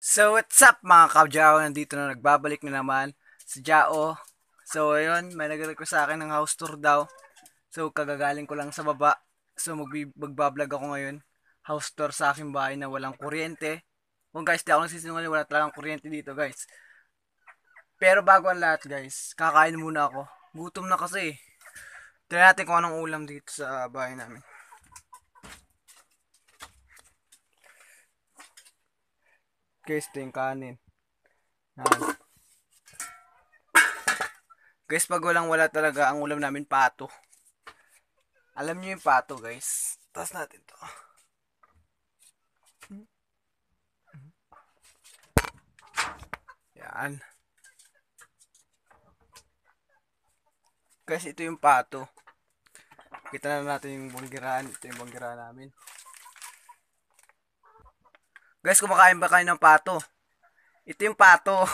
So what's up mga kabjao, Nandito na nagbabalik na naman si Jao. So ayun, may nag-request sa akin ng house tour daw. So kagagaling ko lang sa baba. So magbablog ako ngayon. House tour sa aking bahay na walang kuryente. Kung guys, di ako nagsisinungaling, wala talagang kuryente dito guys. Pero bago ang lahat guys, kakain muna ako. Gutom na kasi. Eh. Tira natin kung anong ulam dito sa bahay namin. guys, ito yung kanin. Yan. Guys, pag walang wala talaga, ang ulam namin pato. Alam niyo yung pato, guys. Taas natin to. Yan. Guys, ito yung pato. Kita na natin yung banggiraan. Ito yung banggiraan namin. Guys, kumakain ba kayo ng pato? Ito yung pato.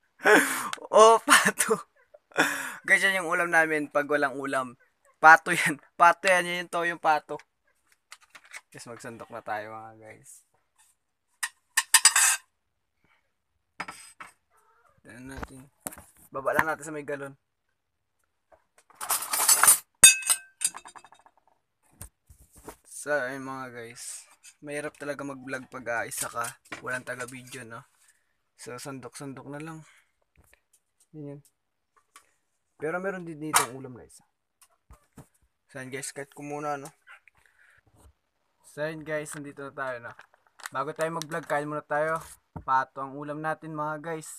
oh, pato. Guys, yan yung ulam namin pag walang ulam. Pato yan. Pato yan. Yan yung to, yung pato. Guys, magsandok na tayo mga guys. Tignan natin. Baba lang natin sa may galon. So, mga guys mahirap talaga mag-vlog pag uh, isa ka. Walang taga-video, no? So, sandok-sandok na lang. Yan yan. Pero meron din dito ulam na isa. So, guys, cut ko muna, no? So, guys, nandito na tayo, no? Bago tayo mag-vlog, kain muna tayo. Pato ang ulam natin, mga guys.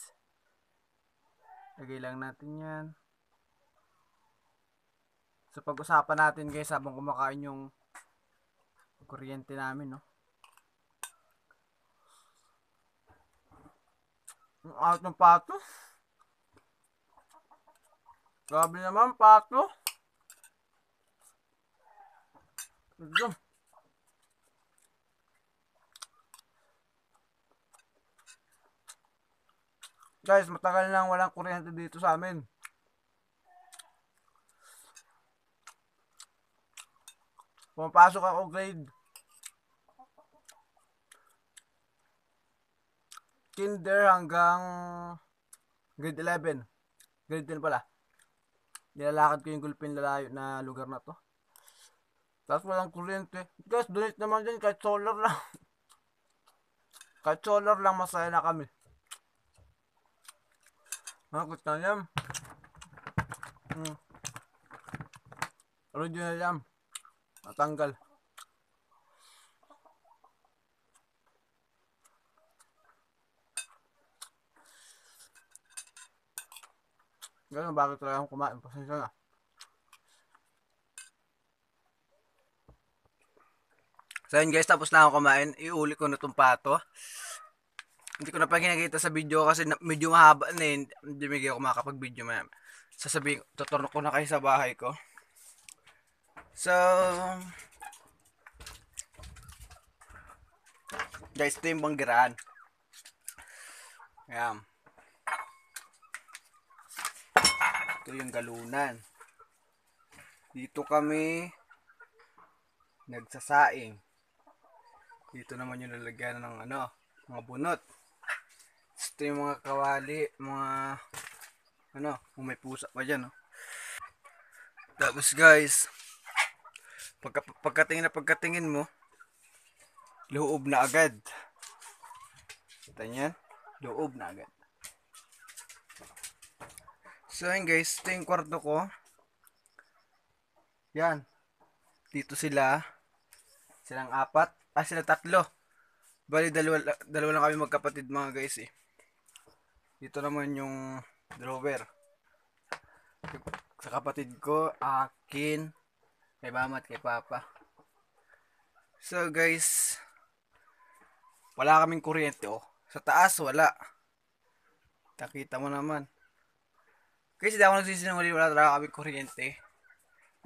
Lagay lang natin yan. So, pag-usapan natin, guys, habang kumakain yung kuryente namin, no? Ang out ng pato. Grabe naman, pato. Ito. Guys, matagal nang walang kuryente dito sa amin. Pumapasok ako grade kinder hanggang grade 11. Grade 10 pala. Nilalakad ko yung gulpin lalayo na lugar na to. Tapos walang kuryente. Guys, donate naman din kahit solar lang. kahit solar lang masaya na kami. Nakakot na yan. Hmm. Original yan. Natanggal. Ganun, bago talaga akong kumain. Pasensya na. So yun guys, tapos na akong kumain. Iuli ko na itong pato. Hindi ko na pa kinakita sa video kasi na, medyo mahaba na yun. Eh. Hindi medyo ako makakapag-video ma'am. Sasabihin, tuturno ko na kayo sa bahay ko. So, guys, ito yung banggiran. Ayan. Ito yung galunan. Dito kami nagsasaing. Dito naman yung lalagyan ng ano, mga bunot. Ito yung mga kawali, mga ano, kung may pusa pa dyan. Oh. Tapos guys, pagka, pagkatingin na pagkatingin mo, loob na agad. Kita niyan? Loob na agad. So yun guys, ito yung kwarto ko. Yan. Dito sila. Silang apat. Ah, sila tatlo. Bali, dalawa, dalawa lang kami magkapatid mga guys eh. Dito naman yung drawer. Sa kapatid ko, akin, kay mama at kay papa. So guys, wala kaming kuryente oh. Sa taas, wala. Nakita mo naman. Kasi daw ako nagsisinungaling wala talaga kami kuryente.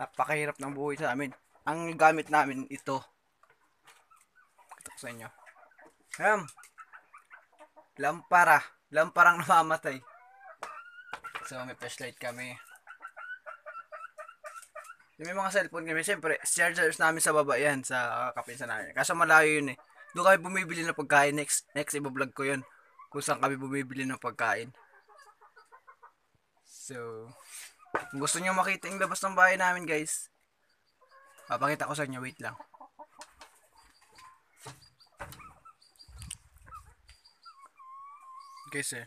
Napakahirap ng buhay sa amin. Ang gamit namin ito. Kita sa inyo. Um, lampara. Lamparang namamatay. So may flashlight kami. Yung may mga cellphone kami, siyempre, chargers namin sa baba yan, sa uh, kapinsan namin. Kaso malayo yun eh. Doon kami bumibili ng pagkain, next, next ibablog ko yun. Kung saan kami bumibili ng pagkain. So, kung gusto nyo makita yung labas ng bahay namin guys, papakita ko sa inyo. Wait lang. Guys eh.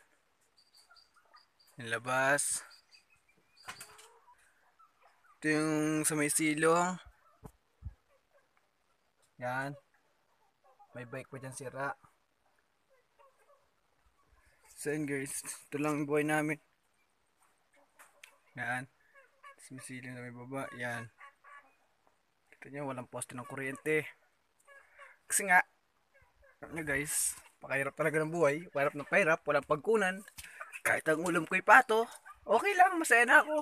Yung labas. Ito yung sa may silong. Yan. May bike pa dyan sira. So guys, ito lang buhay namin. Yan. Sumisiling na may baba. Yan. Kita nyo, walang poste ng kuryente. Kasi nga, alam nyo guys, pakahirap talaga ng buhay. Pahirap ng pahirap, walang pagkunan. Kahit ang ulam ko'y pato, okay lang, masaya na ako.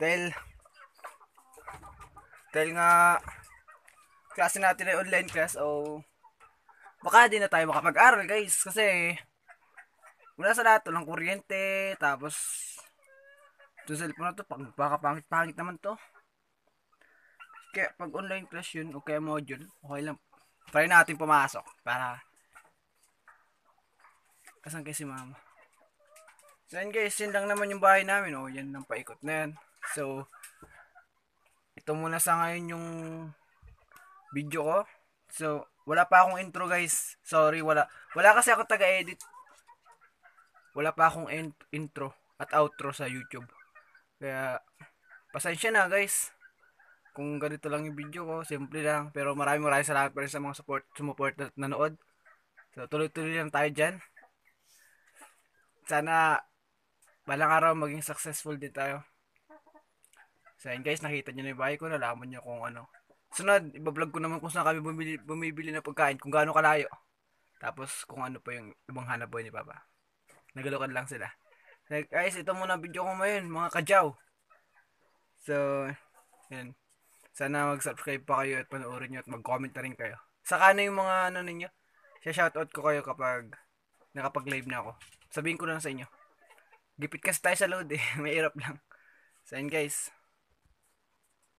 Dahil, dahil nga, klase natin ay online class, o, oh, baka din na tayo makapag-aral guys, kasi, wala sa lahat, walang kuryente, tapos ito cellphone na to, pag baka pangit-pangit naman to. Kaya pag online class yun, o kaya module, okay lang. Try natin pumasok para Kasan kay si mama? So yan guys, yun lang naman yung bahay namin. O, yan lang paikot na yan. So, ito muna sa ngayon yung video ko. So, wala pa akong intro guys. Sorry, wala. Wala kasi ako taga-edit wala pa akong in- intro at outro sa YouTube. Kaya, pasensya na guys. Kung ganito lang yung video ko, simple lang. Pero maraming maraming salamat pa rin sa mga support, sumuport at nanood. So, tuloy-tuloy lang tayo dyan. Sana, balang araw maging successful din tayo. So, yun guys, nakita nyo na yung bahay ko. Nalaman nyo kung ano. Sunod, ibablog ko naman kung saan kami bumili, bumibili ng pagkain. Kung gaano kalayo. Tapos, kung ano pa yung ibang hanap buhay ni Papa. Nagalokan lang sila. Like, guys, ito muna video ko ngayon, mga kajaw. So, yan. Sana mag-subscribe pa kayo at panoorin nyo at mag-comment na rin kayo. Saka na yung mga ano ninyo. Siya shoutout ko kayo kapag nakapag-live na ako. Sabihin ko na sa inyo. Gipit kasi tayo sa load eh. May irap lang. So, yan guys.